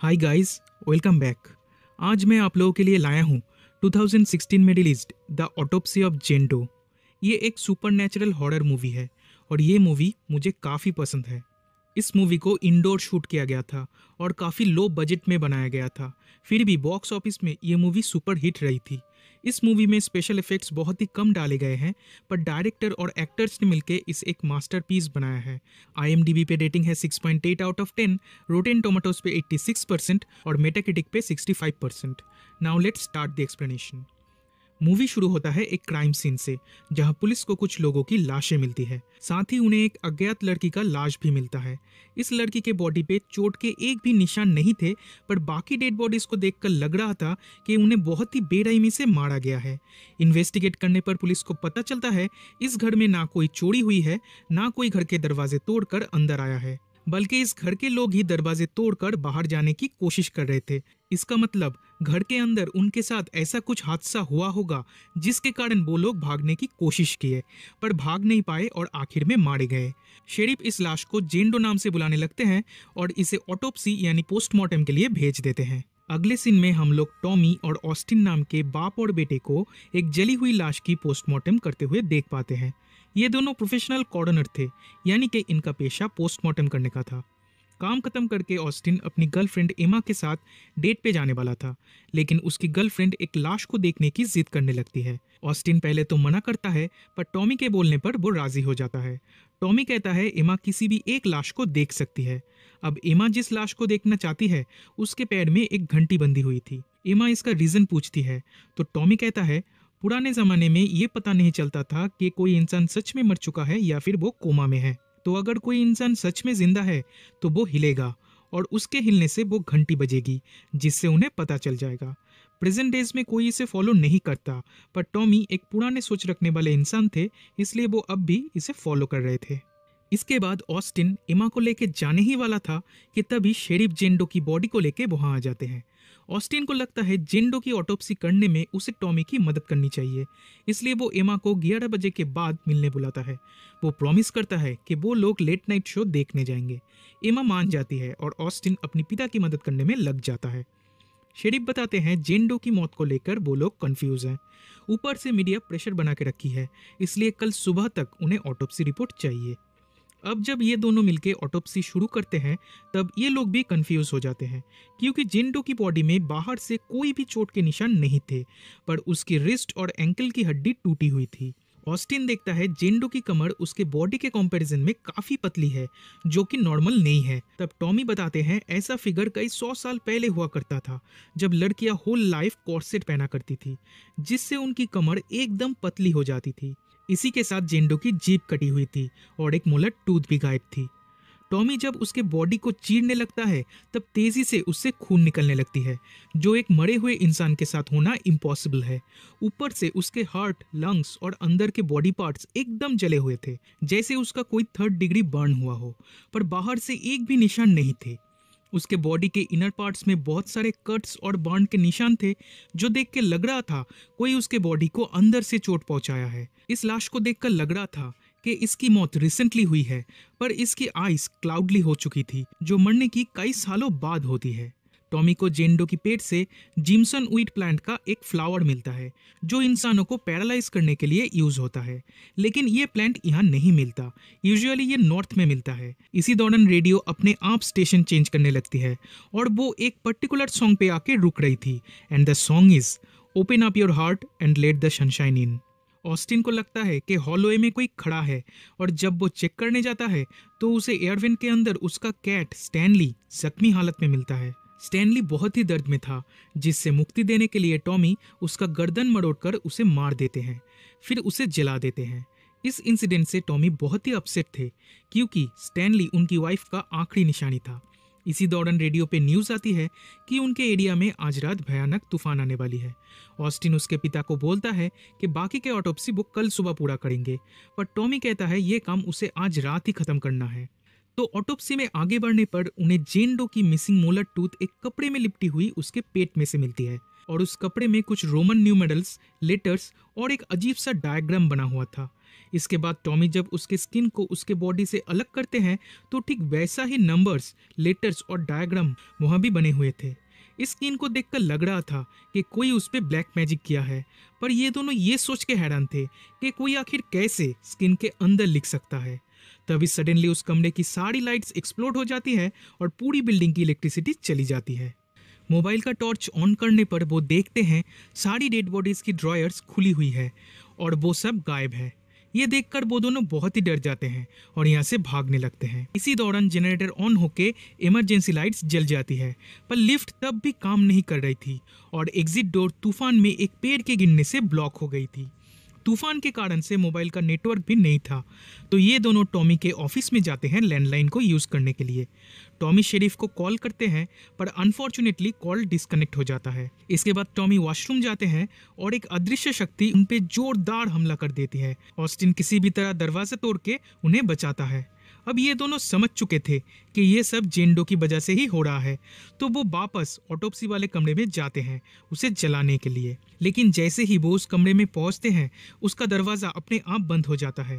hi guys welcome back आज मैं आप लोगों के लिए लाया हूँ 2016 में release the autopsy of Jane Doe ये एक सुपर नेचुरल हॉरर मूवी है और ये मूवी मुझे काफ़ी पसंद है इस मूवी को इंडोर शूट किया गया था और काफ़ी लो बजट में बनाया गया था फिर भी बॉक्स ऑफिस में ये मूवी सुपर हिट रही थी इस मूवी में स्पेशल इफेक्ट्स बहुत ही कम डाले गए हैं पर डायरेक्टर और एक्टर्स ने मिलकर इस एक मास्टरपीस बनाया है आई पे रेटिंग है 6.8 आउट ऑफ 10, रोटेन टोमेटोज पे 86 परसेंट और मेटाकेटिक पे 65 percent now let's start the explanation movie शुरू होता है एक क्राइम सीन से जहां पुलिस को कुछ लोगों की लाशें मिलती है साथ ही उन्हें एक अज्ञात लड़की का लाश भी मिलता है इस लड़की के बॉडी पे चोट के एक भी निशान नहीं थे पर बाकी डेड बॉडीज को देखकर लग रहा था कि उन्हें बहुत ही बेरहमी से मारा गया है इन्वेस्टिगेट करने पर पुलिस को पता चलता है इस घर में ना कोई चोरी हुई है ना कोई घर के दरवाजे तोड़कर अंदर आया है बल्कि इस घर के लोग ही दरवाजे तोड़कर बाहर जाने की कोशिश कर रहे थे इसका मतलब घर के अंदर उनके साथ ऐसा कुछ हादसा हुआ होगा जिसके कारण वो लोग भागने की कोशिश किए पर भाग नहीं पाए और आखिर में मारे गए शेरिफ इस लाश को जेंडो नाम से बुलाने लगते हैं और इसे ऑटोपसी यानी पोस्टमार्टम के लिए भेज देते हैं अगले सीन में हम लोग टॉमी और ऑस्टिन नाम के बाप और बेटे को एक जली हुई लाश की पोस्टमार्टम करते हुए देख पाते हैं ये दोनों प्रोफेशनल कॉर्डनर थे यानी कि इनका पेशा पोस्टमार्टम करने का था काम खत्म करके ऑस्टिन अपनी गर्लफ्रेंड एमा के साथ डेट पे जाने वाला था लेकिन उसकी गर्लफ्रेंड एक लाश को देखने की जिद करने लगती है ऑस्टिन पहले तो मना करता है पर टॉमी के बोलने पर वो राजी हो जाता है टॉमी कहता है एमा किसी भी एक लाश को देख सकती है अब एमा जिस लाश को देखना चाहती है उसके पैर में एक घंटी बंधी हुई थी एमा इसका रीज़न पूछती है तो टॉमी कहता है पुराने जमाने में ये पता नहीं चलता था कि कोई इंसान सच में मर चुका है या फिर वो कोमा में है तो अगर कोई इंसान सच में जिंदा है तो वो हिलेगा और उसके हिलने से वो घंटी बजेगी जिससे उन्हें पता चल जाएगा प्रेजेंट डेज में कोई इसे फॉलो नहीं करता पर टॉमी एक पुराने सोच रखने वाले इंसान थे इसलिए वो अब भी इसे फॉलो कर रहे थे इसके बाद ऑस्टिन इमा को लेके जाने ही वाला था कि तभी शेरिफ जेंडो की बॉडी को लेके वहाँ आ जाते हैं ऑस्टिन को लगता है जेंडो की ऑटोप्सी करने में उसे टॉमी की मदद करनी चाहिए इसलिए वो एमा को ग्यारह बजे के बाद मिलने बुलाता है वो प्रॉमिस करता है कि वो लोग लेट नाइट शो देखने जाएंगे एमा मान जाती है और ऑस्टिन अपने पिता की मदद करने में लग जाता है शेरिफ बताते हैं जेंडो की मौत को लेकर वो लोग कंफ्यूज हैं ऊपर से मीडिया प्रेशर बना के रखी है इसलिए कल सुबह तक उन्हें ऑटोप्सी रिपोर्ट चाहिए अब जब ये दोनों मिलके ऑटोप्सी शुरू करते हैं तब ये लोग भी कंफ्यूज हो जाते हैं क्योंकि जिंडो की बॉडी में बाहर से कोई भी चोट के निशान नहीं थे पर उसकी रिस्ट और एंकल की हड्डी टूटी हुई थी ऑस्टिन देखता है जेंडो की कमर उसके बॉडी के कंपैरिजन में काफी पतली है जो कि नॉर्मल नहीं है तब टॉमी बताते हैं ऐसा फिगर कई सौ साल पहले हुआ करता था जब लड़कियां होल लाइफ कॉर्सेट पहना करती थी जिससे उनकी कमर एकदम पतली हो जाती थी इसी के साथ जेंडो की जीप कटी हुई थी और एक मुलट टूथ भी गायब थी टॉमी जब उसके बॉडी को चीरने लगता है तब तेजी से उससे खून निकलने लगती है जो एक मरे हुए इंसान के साथ होना इम्पॉसिबल है ऊपर से उसके हार्ट लंग्स और अंदर के बॉडी पार्ट्स एकदम जले हुए थे जैसे उसका कोई थर्ड डिग्री बर्न हुआ हो पर बाहर से एक भी निशान नहीं थे उसके बॉडी के इनर पार्ट्स में बहुत सारे कट्स और बांड के निशान थे जो देख के लग रहा था कोई उसके बॉडी को अंदर से चोट पहुंचाया है इस लाश को देखकर लग रहा था कि इसकी मौत रिसेंटली हुई है पर इसकी आईज क्लाउडली हो चुकी थी जो मरने की कई सालों बाद होती है टॉमी को जेंडो की पेट से जिम्सन वीट प्लांट का एक फ्लावर मिलता है जो इंसानों को पैरालाइज करने के लिए यूज होता है लेकिन ये प्लांट यहाँ नहीं मिलता यूजुअली ये नॉर्थ में मिलता है इसी दौरान रेडियो अपने आप स्टेशन चेंज करने लगती है और वो एक पर्टिकुलर सॉन्ग पे आके रुक रही थी and the song is open up your heart and let the sunshine in Austin को लगता है कि हॉलोए में कोई खड़ा है और जब वो चेक करने जाता है तो उसे एयरविन के अंदर उसका कैट स्टैनली जख्मी हालत में मिलता है स्टैनली बहुत ही दर्द में था जिससे मुक्ति देने के लिए टॉमी उसका गर्दन कर उसे मार देते हैं फिर उसे जला देते हैं इस इंसिडेंट से टॉमी बहुत ही अपसेट थे क्योंकि स्टैनली उनकी वाइफ का आखिरी निशानी था इसी दौरान रेडियो पे न्यूज़ आती है कि उनके एरिया में आज रात भयानक तूफान आने वाली है ऑस्टिन उसके पिता को बोलता है कि बाकी के ऑटोप्सी वो कल सुबह पूरा करेंगे पर टॉमी कहता है ये काम उसे आज रात ही ख़त्म करना है तो ऑटोप्सी में आगे बढ़ने पर उन्हें जेनडो की मिसिंग मोलर टूथ एक कपड़े में लिपटी हुई उसके पेट में से मिलती है और उस कपड़े में कुछ रोमन न्यू मेडल्स लेटर्स और एक अजीब सा डायग्राम बना हुआ था इसके बाद टॉमी जब उसके स्किन को उसके बॉडी से अलग करते हैं तो ठीक वैसा ही नंबर्स लेटर्स और डायग्राम वहाँ भी बने हुए थे इस स्किन को देखकर लग रहा था कि कोई उस पर ब्लैक मैजिक किया है पर ये दोनों ये सोच के हैरान थे कि कोई आखिर कैसे स्किन के अंदर लिख सकता है तभी सडनली उस कमरे की सारी लाइट्स एक्सप्लोड हो जाती है और पूरी बिल्डिंग की इलेक्ट्रिसिटी चली जाती है मोबाइल का टॉर्च ऑन करने पर वो देखते हैं सारी डेड बॉडीज़ की ड्रॉयर्स खुली हुई है और वो सब गायब है ये देखकर वो दोनों बहुत ही डर जाते हैं और यहाँ से भागने लगते हैं इसी दौरान जनरेटर ऑन होके इमरजेंसी लाइट्स जल जाती है पर लिफ्ट तब भी काम नहीं कर रही थी और एग्जिट डोर तूफान में एक पेड़ के गिरने से ब्लॉक हो गई थी तूफान के कारण से मोबाइल का नेटवर्क भी नहीं था तो ये दोनों टॉमी के ऑफिस में जाते हैं लैंडलाइन को यूज़ करने के लिए टॉमी शरीफ को कॉल करते हैं पर अनफॉर्चुनेटली कॉल डिस्कनेक्ट हो जाता है इसके बाद टॉमी वॉशरूम जाते हैं और एक अदृश्य शक्ति उन पर जोरदार हमला कर देती है ऑस्टिन किसी भी तरह दरवाजा तोड़ के उन्हें बचाता है अब ये दोनों समझ चुके थे कि ये सब जेंडो की वजह से ही हो रहा है तो वो वापस ऑटोपसी वाले कमरे में जाते हैं उसे जलाने के लिए लेकिन जैसे ही वो उस कमरे में पहुंचते हैं उसका दरवाज़ा अपने आप बंद हो जाता है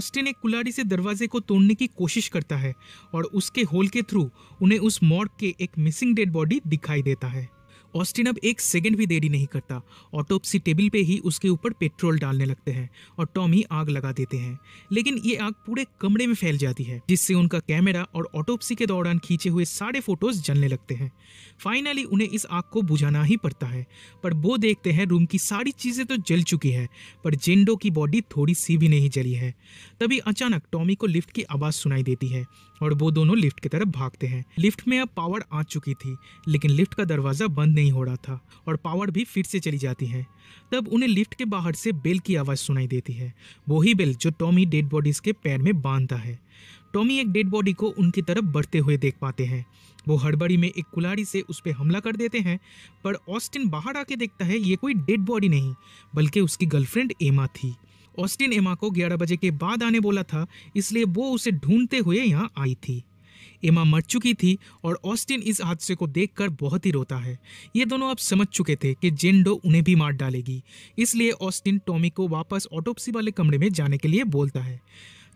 ऑस्टिन एक कुलाड़ी से दरवाजे को तोड़ने की कोशिश करता है और उसके होल के थ्रू उन्हें उस मॉर्ग के एक मिसिंग डेड बॉडी दिखाई देता है ऑस्टिन अब एक सेकेंड भी देरी नहीं करता ऑटोपसी टेबल पे ही उसके ऊपर पेट्रोल डालने लगते हैं और टॉमी आग लगा देते हैं लेकिन ये आग पूरे कमरे में फैल जाती है जिससे उनका कैमरा और ऑटोपसी के दौरान खींचे हुए सारे फोटोज जलने लगते हैं फाइनली उन्हें इस आग को बुझाना ही पड़ता है पर वो देखते हैं रूम की सारी चीज़ें तो जल चुकी है पर जेंडो की बॉडी थोड़ी सी भी नहीं जली है तभी अचानक टॉमी को लिफ्ट की आवाज़ सुनाई देती है और वो दोनों लिफ्ट की तरफ भागते हैं लिफ्ट में अब पावर आ चुकी थी लेकिन लिफ्ट का दरवाज़ा बंद नहीं हो रहा था और पावर भी फिर से चली जाती है तब उन्हें लिफ्ट के बाहर से बेल की आवाज़ सुनाई देती है वही बेल जो टॉमी डेड बॉडीज़ के पैर में बांधता है टॉमी एक डेड बॉडी को उनकी तरफ बढ़ते हुए देख पाते हैं वो हड़बड़ी में एक कुलाड़ी से उस पर हमला कर देते हैं पर ऑस्टिन बाहर आके देखता है ये कोई डेड बॉडी नहीं बल्कि उसकी गर्लफ्रेंड एमा थी ऑस्टिन एमा को 11 बजे के बाद आने बोला था इसलिए वो उसे ढूंढते हुए यहाँ आई थी एमा मर चुकी थी और ऑस्टिन इस हादसे को देखकर बहुत ही रोता है ये दोनों अब समझ चुके थे कि जेंडो उन्हें भी मार डालेगी इसलिए ऑस्टिन टॉमी को वापस ऑटोपसी वाले कमरे में जाने के लिए बोलता है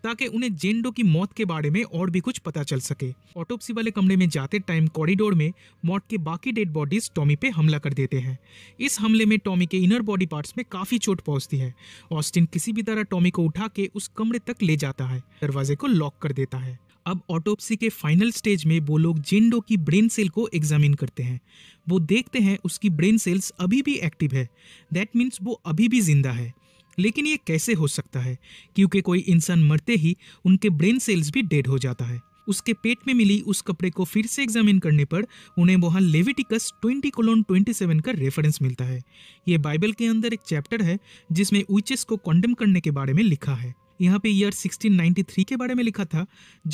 ताकि उन्हें जेंडो की मौत के बारे में और भी कुछ पता चल सके ऑटोपसी वाले कमरे में जाते टाइम कॉरिडोर में मौत के बाकी डेड बॉडीज टॉमी पे हमला कर देते हैं इस हमले में टॉमी के इनर बॉडी पार्ट्स में काफ़ी चोट पहुंचती है ऑस्टिन किसी भी तरह टॉमी को उठा के उस कमरे तक ले जाता है दरवाजे को लॉक कर देता है अब ऑटोप्सी के फाइनल स्टेज में वो लोग जेंडो की ब्रेन सेल को एग्जामिन करते हैं वो देखते हैं उसकी ब्रेन सेल्स अभी भी एक्टिव है दैट मीन्स वो अभी भी जिंदा है लेकिन ये कैसे हो सकता है क्योंकि कोई इंसान मरते ही उनके ब्रेन सेल्स भी डेड हो जाता है उसके पेट में मिली उस कपड़े को फिर से एग्जामिन करने पर उन्हें वहाँ लेविटिकस 20 कोलोन 27 का रेफरेंस मिलता है ये बाइबल के अंदर एक चैप्टर है जिसमें उइचेस को कॉन्डम करने के बारे में लिखा है यहाँ पे ईयर 1693 के बारे में लिखा था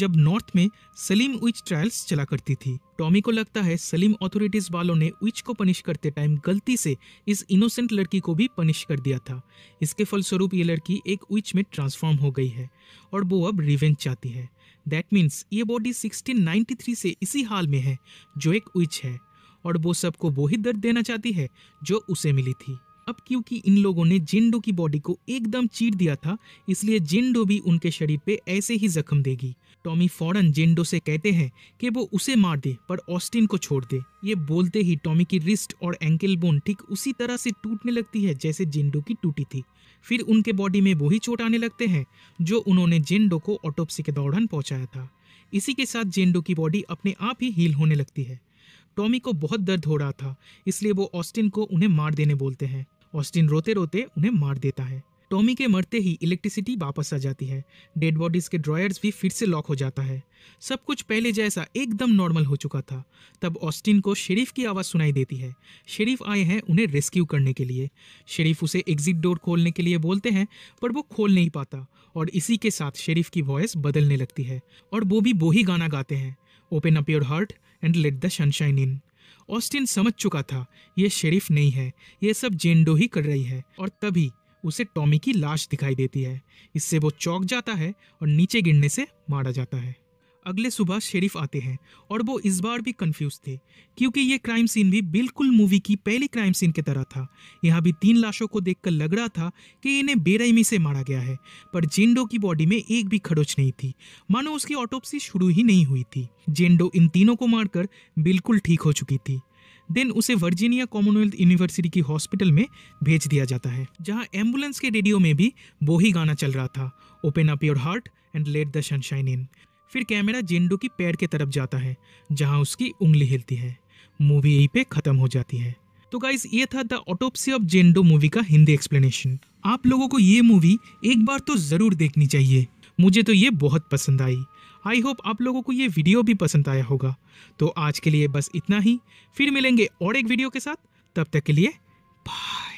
जब नॉर्थ में सलीम विच ट्रायल्स चला करती थी टॉमी को लगता है सलीम अथॉरिटीज वालों ने विच को पनिश करते टाइम गलती से इस इनोसेंट लड़की को भी पनिश कर दिया था इसके फलस्वरूप ये लड़की एक विच में ट्रांसफॉर्म हो गई है और वो अब रिवेंज चाहती है दैट मीन्स ये बॉडी 1693 से इसी हाल में है जो एक विच है और वो सबको वो ही दर्द देना चाहती है जो उसे मिली थी अब क्योंकि इन लोगों ने जिंडो की बॉडी को एकदम चीर दिया था इसलिए जिंडो भी उनके शरीर पे ऐसे ही जख्म देगी टॉमी फौरन जिंडो से कहते हैं कि वो उसे मार दे पर ऑस्टिन को छोड़ दे ये बोलते ही टॉमी की रिस्ट और एंकल बोन ठीक उसी तरह से टूटने लगती है जैसे जिंडो की टूटी थी फिर उनके बॉडी में वही चोट आने लगते हैं जो उन्होंने जेंडो को ऑटोप्सी के दौरान पहुंचाया था इसी के साथ जेंडो की बॉडी अपने आप ही हील होने लगती है टॉमी को बहुत दर्द हो रहा था इसलिए वो ऑस्टिन को उन्हें मार देने बोलते हैं ऑस्टिन रोते रोते उन्हें मार देता है टॉमी के मरते ही इलेक्ट्रिसिटी वापस आ जाती है डेड बॉडीज के ड्रॉयर्स भी फिर से लॉक हो जाता है सब कुछ पहले जैसा एकदम नॉर्मल हो चुका था तब ऑस्टिन को शरीफ की आवाज़ सुनाई देती है शरीफ आए हैं उन्हें रेस्क्यू करने के लिए शरीफ उसे एग्जिट डोर खोलने के लिए बोलते हैं पर वो खोल नहीं पाता और इसी के साथ शरीफ की वॉइस बदलने लगती है और वो भी वो ही गाना गाते हैं open up your heart and let the sunshine in Austin समझ चुका था ये शेरिफ नहीं है ये सब जेंडो ही कर रही है और तभी उसे टॉमी की लाश दिखाई देती है इससे वो चौक जाता है और नीचे गिरने से मारा जाता है अगले सुबह शेरिफ आते हैं और वो इस बार भी कंफ्यूज थे क्योंकि ये क्राइम सीन भी बिल्कुल मूवी की पहली क्राइम सीन की तरह था यहाँ भी तीन लाशों को देखकर लग रहा था कि इन्हें बेरहमी से मारा गया है पर जेंडो की बॉडी में एक भी खड़ोच नहीं थी मानो उसकी ऑटोपसी शुरू ही नहीं हुई थी जेंडो इन तीनों को मारकर बिल्कुल ठीक हो चुकी थी देन उसे वर्जीनिया कॉमनवेल्थ यूनिवर्सिटी की हॉस्पिटल में भेज दिया जाता है जहाँ एम्बुलेंस के रेडियो में भी वो ही गाना चल रहा था open up your heart and let the sunshine in फिर कैमरा जेंडो की पैर के तरफ जाता है जहां उसकी उंगली हिलती है मूवी यहीं पे ख़त्म हो जाती है तो गाइज ये था the autopsy of Jane Doe movie का हिंदी एक्सप्लेनेशन आप लोगों को ये मूवी एक बार तो ज़रूर देखनी चाहिए मुझे तो ये बहुत पसंद आई आई होप आप लोगों को ये वीडियो भी पसंद आया होगा तो आज के लिए बस इतना ही फिर मिलेंगे और एक वीडियो के साथ तब तक के लिए बाय